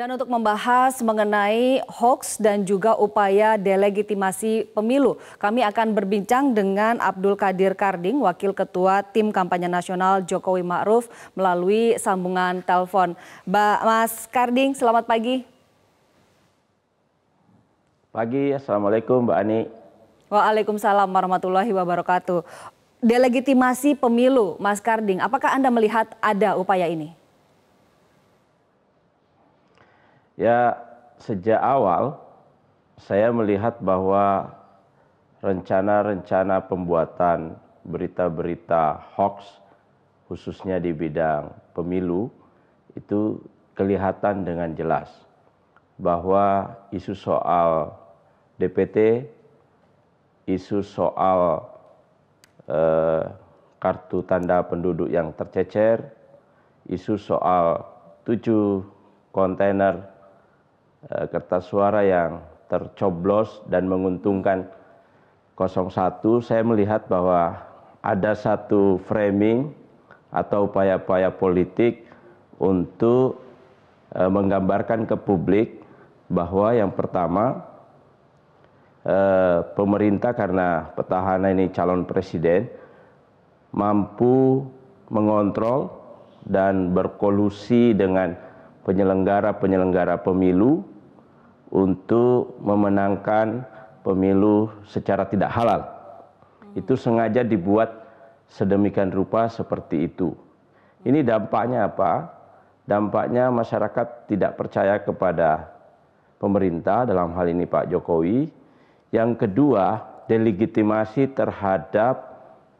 Dan untuk membahas mengenai hoax dan juga upaya delegitimasi pemilu, kami akan berbincang dengan Abdul Kadir Karding, Wakil Ketua Tim Kampanye Nasional Jokowi Ma'ruf melalui sambungan telepon. Mbak Mas Karding, selamat pagi. Pagi, Assalamualaikum Mbak Ani. Waalaikumsalam warahmatullahi wabarakatuh. Delegitimasi pemilu, Mas Karding, apakah Anda melihat ada upaya ini? Ya, sejak awal saya melihat bahwa rencana-rencana pembuatan berita-berita hoax khususnya di bidang pemilu itu kelihatan dengan jelas bahwa isu soal DPT, isu soal eh, kartu tanda penduduk yang tercecer, isu soal tujuh kontainer Eh, kertas suara yang tercoblos dan menguntungkan 01 saya melihat bahwa ada satu framing atau upaya-upaya politik untuk eh, menggambarkan ke publik bahwa yang pertama eh, pemerintah karena petahana ini calon presiden mampu mengontrol dan berkolusi dengan penyelenggara-penyelenggara pemilu untuk memenangkan pemilu secara tidak halal. Itu sengaja dibuat sedemikian rupa seperti itu. Ini dampaknya apa? Dampaknya masyarakat tidak percaya kepada pemerintah dalam hal ini Pak Jokowi. Yang kedua, delegitimasi terhadap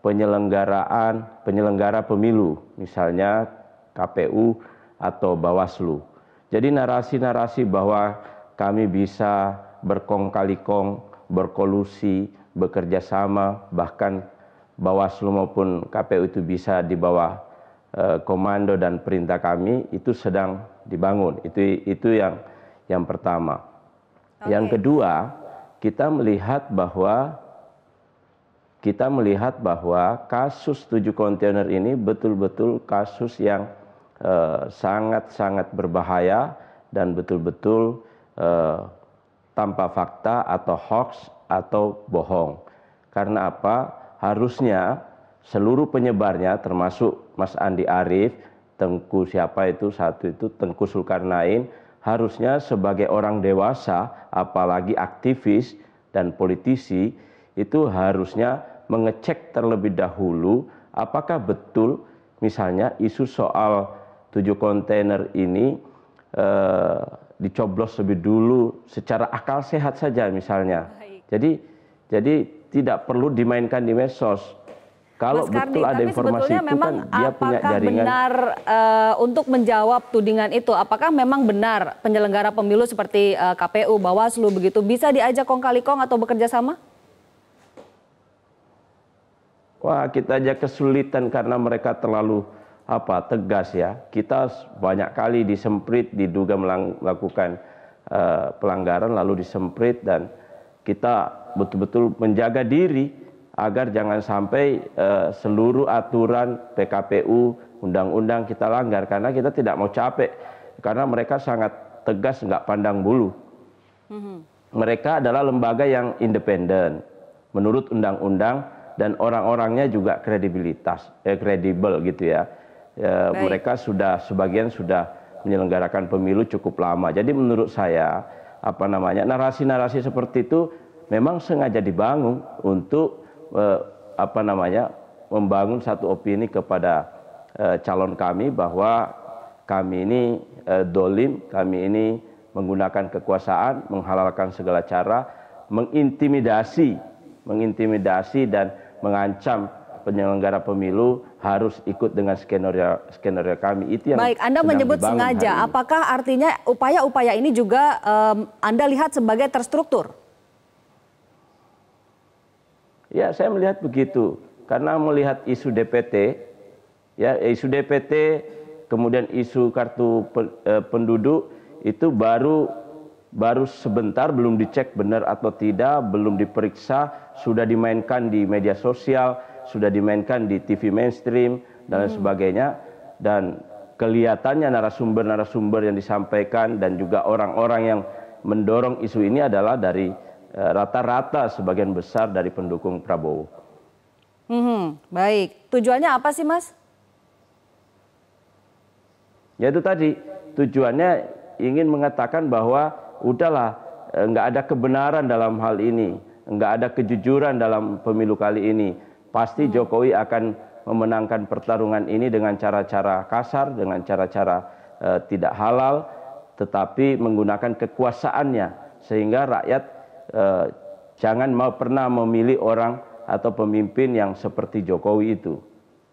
penyelenggaraan penyelenggara pemilu, misalnya KPU atau Bawaslu. Jadi narasi-narasi bahwa kami bisa berkong kali kong, berkolusi, bekerja sama, bahkan Bawaslu maupun KPU itu bisa di bawah eh, komando dan perintah kami itu sedang dibangun. Itu itu yang yang pertama. Okay. Yang kedua, kita melihat bahwa kita melihat bahwa kasus tujuh kontainer ini betul-betul kasus yang eh, sangat-sangat eh, sangat -sangat berbahaya dan betul-betul eh, tanpa fakta atau hoax atau bohong. Karena apa? Harusnya seluruh penyebarnya termasuk Mas Andi Arief, Tengku siapa itu satu itu Tengku Sulkarnain harusnya sebagai orang dewasa apalagi aktivis dan politisi itu harusnya mengecek terlebih dahulu apakah betul misalnya isu soal tujuh kontainer ini eh, dicoblos lebih dulu secara akal sehat saja misalnya. Baik. Jadi jadi tidak perlu dimainkan di medsos. Kalau Mas Kardi, ada informasi itu kan memang kan dia punya jaringan. benar uh, untuk menjawab tudingan itu, apakah memang benar penyelenggara pemilu seperti uh, eh, KPU, Bawaslu begitu bisa diajak kong kali kong atau bekerja sama? Wah kita aja kesulitan karena mereka terlalu apa tegas ya. Kita banyak kali disemprit diduga melakukan uh, pelanggaran lalu disemprit dan kita betul-betul menjaga diri agar jangan sampai uh, seluruh aturan PKPU undang-undang kita langgar karena kita tidak mau capek karena mereka sangat tegas nggak pandang bulu. Mm-hmm. Mereka adalah lembaga yang independen menurut undang-undang dan orang-orangnya juga kredibilitas eh kredibel gitu ya Ya, mereka sudah sebagian sudah menyelenggarakan pemilu cukup lama. Jadi menurut saya apa namanya narasi-narasi seperti itu memang sengaja dibangun untuk eh, apa namanya membangun satu opini kepada eh, calon kami bahwa kami ini eh, dolim, kami ini menggunakan kekuasaan, menghalalkan segala cara, mengintimidasi, mengintimidasi dan mengancam penyelenggara pemilu harus ikut dengan skenario skenario kami itu yang baik Anda menyebut sengaja apakah artinya upaya-upaya ini juga um, Anda lihat sebagai terstruktur Ya saya melihat begitu karena melihat isu DPT ya isu DPT kemudian isu kartu e, penduduk itu baru baru sebentar belum dicek benar atau tidak, belum diperiksa, sudah dimainkan di media sosial, sudah dimainkan di TV mainstream dan lain hmm. sebagainya dan kelihatannya narasumber-narasumber yang disampaikan dan juga orang-orang yang mendorong isu ini adalah dari eh, rata-rata sebagian besar dari pendukung Prabowo. Hmm, baik, tujuannya apa sih Mas? Ya itu tadi, tujuannya ingin mengatakan bahwa udahlah eh, nggak ada kebenaran dalam hal ini, nggak ada kejujuran dalam pemilu kali ini Pasti hmm. Jokowi akan memenangkan pertarungan ini dengan cara-cara kasar, dengan cara-cara e, tidak halal, tetapi menggunakan kekuasaannya sehingga rakyat e, jangan mau pernah memilih orang atau pemimpin yang seperti Jokowi itu.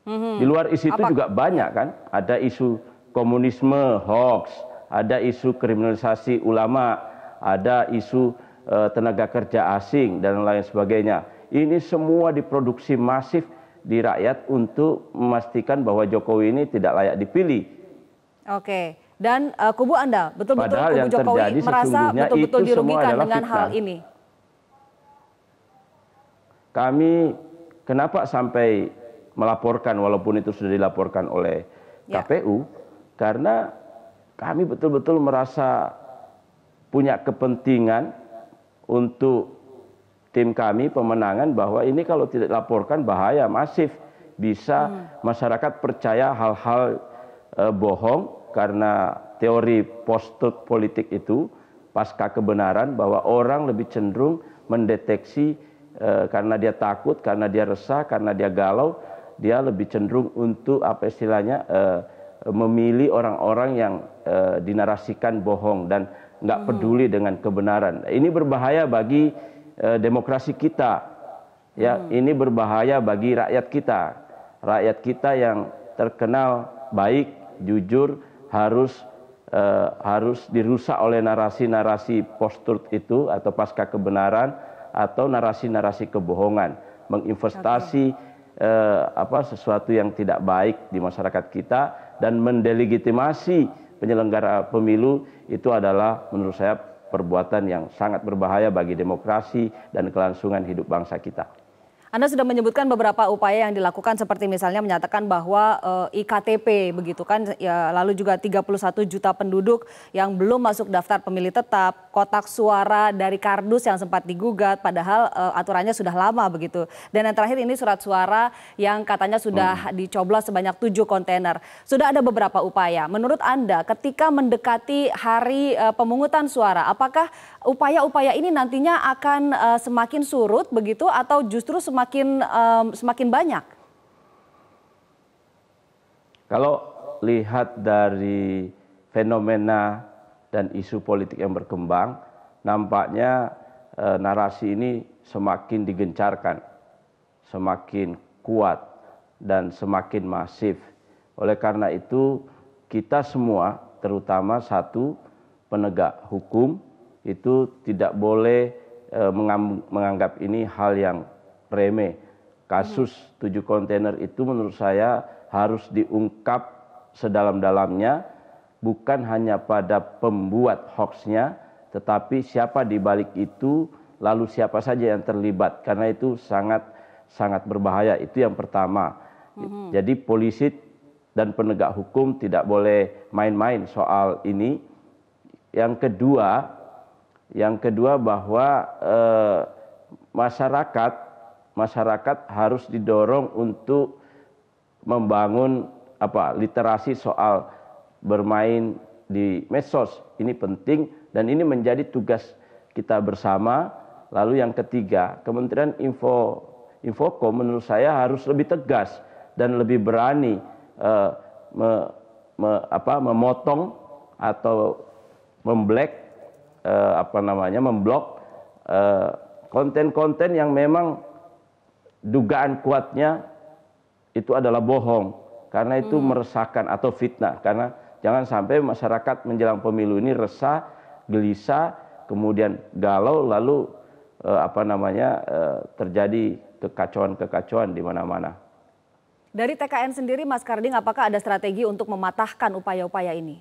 Hmm, hmm Di luar isu itu Apa? juga banyak kan, ada isu komunisme, hoax, ada isu kriminalisasi ulama, ada isu e, tenaga kerja asing dan lain sebagainya ini semua diproduksi masif di rakyat untuk memastikan bahwa Jokowi ini tidak layak dipilih. Oke, dan uh, kubu Anda betul-betul kubu Jokowi merasa betul-betul dirugikan dengan fitnah. hal ini. Kami kenapa sampai melaporkan walaupun itu sudah dilaporkan oleh ya. KPU karena kami betul-betul merasa punya kepentingan untuk tim kami pemenangan bahwa ini kalau tidak laporkan bahaya masif bisa hmm. masyarakat percaya hal-hal e, bohong karena teori post politik itu pasca kebenaran bahwa orang lebih cenderung mendeteksi e, karena dia takut, karena dia resah, karena dia galau, dia lebih cenderung untuk apa istilahnya e, memilih orang-orang yang e, dinarasikan bohong dan nggak hmm. peduli dengan kebenaran. Ini berbahaya bagi eh, demokrasi kita. Ya, hmm. ini berbahaya bagi rakyat kita. Rakyat kita yang terkenal baik, jujur harus eh, harus dirusak oleh narasi-narasi postur itu atau pasca kebenaran atau narasi-narasi kebohongan, menginvestasi okay. eh, apa sesuatu yang tidak baik di masyarakat kita dan mendelegitimasi penyelenggara pemilu itu adalah menurut saya perbuatan yang sangat berbahaya bagi demokrasi dan kelangsungan hidup bangsa kita anda sudah menyebutkan beberapa upaya yang dilakukan seperti misalnya menyatakan bahwa e, eh, IKTP begitu kan ya lalu juga 31 juta penduduk yang belum masuk daftar pemilih tetap, kotak suara dari kardus yang sempat digugat padahal e, aturannya sudah lama begitu. Dan yang terakhir ini surat suara yang katanya sudah hmm. dicoblos sebanyak 7 kontainer. Sudah ada beberapa upaya. Menurut Anda ketika mendekati hari e, pemungutan suara, apakah upaya-upaya ini nantinya akan e, semakin surut begitu atau justru semakin semakin um, semakin banyak? Kalau lihat dari fenomena dan isu politik yang berkembang, nampaknya e, narasi ini semakin digencarkan, semakin kuat dan semakin masif. Oleh karena itu, kita semua terutama satu penegak hukum itu tidak boleh e, menganggap ini hal yang remeh. Kasus tujuh kontainer itu menurut saya harus diungkap sedalam-dalamnya, bukan hanya pada pembuat hoaxnya, tetapi siapa di balik itu, lalu siapa saja yang terlibat. Karena itu sangat sangat berbahaya. Itu yang pertama. hmm Jadi polisi dan penegak hukum tidak boleh main-main soal ini. Yang kedua, yang kedua bahwa eh, masyarakat masyarakat harus didorong untuk membangun apa literasi soal bermain di medsos ini penting dan ini menjadi tugas kita bersama lalu yang ketiga Kementerian Info Infokom menurut saya harus lebih tegas dan lebih berani eh, me, me, apa, memotong atau memblek eh, apa namanya memblok eh, konten-konten yang memang dugaan kuatnya itu adalah bohong karena itu hmm. meresahkan atau fitnah karena jangan sampai masyarakat menjelang pemilu ini resah, gelisah, kemudian galau lalu e, apa namanya e, terjadi kekacauan-kekacauan di mana-mana. Dari TKN sendiri Mas Karding apakah ada strategi untuk mematahkan upaya-upaya ini?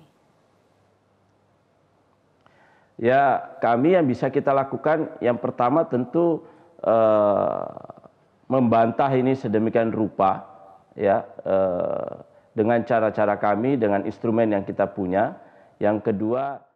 Ya, kami yang bisa kita lakukan yang pertama tentu e, membantah ini sedemikian rupa ya eh, dengan cara-cara kami dengan instrumen yang kita punya. Yang kedua